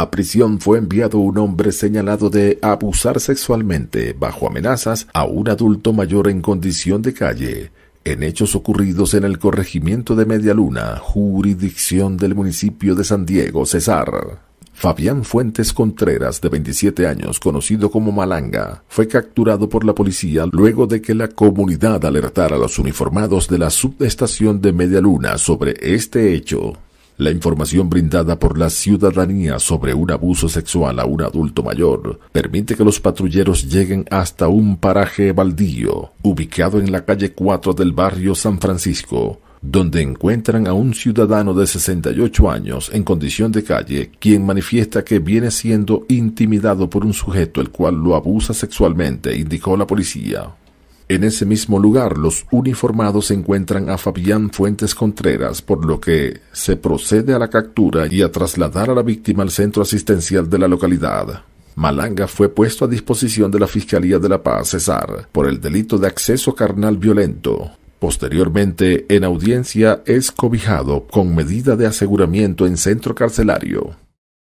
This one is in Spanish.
A prisión fue enviado un hombre señalado de abusar sexualmente, bajo amenazas, a un adulto mayor en condición de calle, en hechos ocurridos en el corregimiento de Medialuna, jurisdicción del municipio de San Diego, Cesar. Fabián Fuentes Contreras, de 27 años, conocido como Malanga, fue capturado por la policía luego de que la comunidad alertara a los uniformados de la subestación de Medialuna sobre este hecho. La información brindada por la ciudadanía sobre un abuso sexual a un adulto mayor permite que los patrulleros lleguen hasta un paraje baldío, ubicado en la calle 4 del barrio San Francisco, donde encuentran a un ciudadano de 68 años en condición de calle, quien manifiesta que viene siendo intimidado por un sujeto el cual lo abusa sexualmente, indicó la policía. En ese mismo lugar, los uniformados encuentran a Fabián Fuentes Contreras, por lo que se procede a la captura y a trasladar a la víctima al centro asistencial de la localidad. Malanga fue puesto a disposición de la Fiscalía de la Paz Cesar por el delito de acceso carnal violento. Posteriormente, en audiencia, es cobijado con medida de aseguramiento en centro carcelario.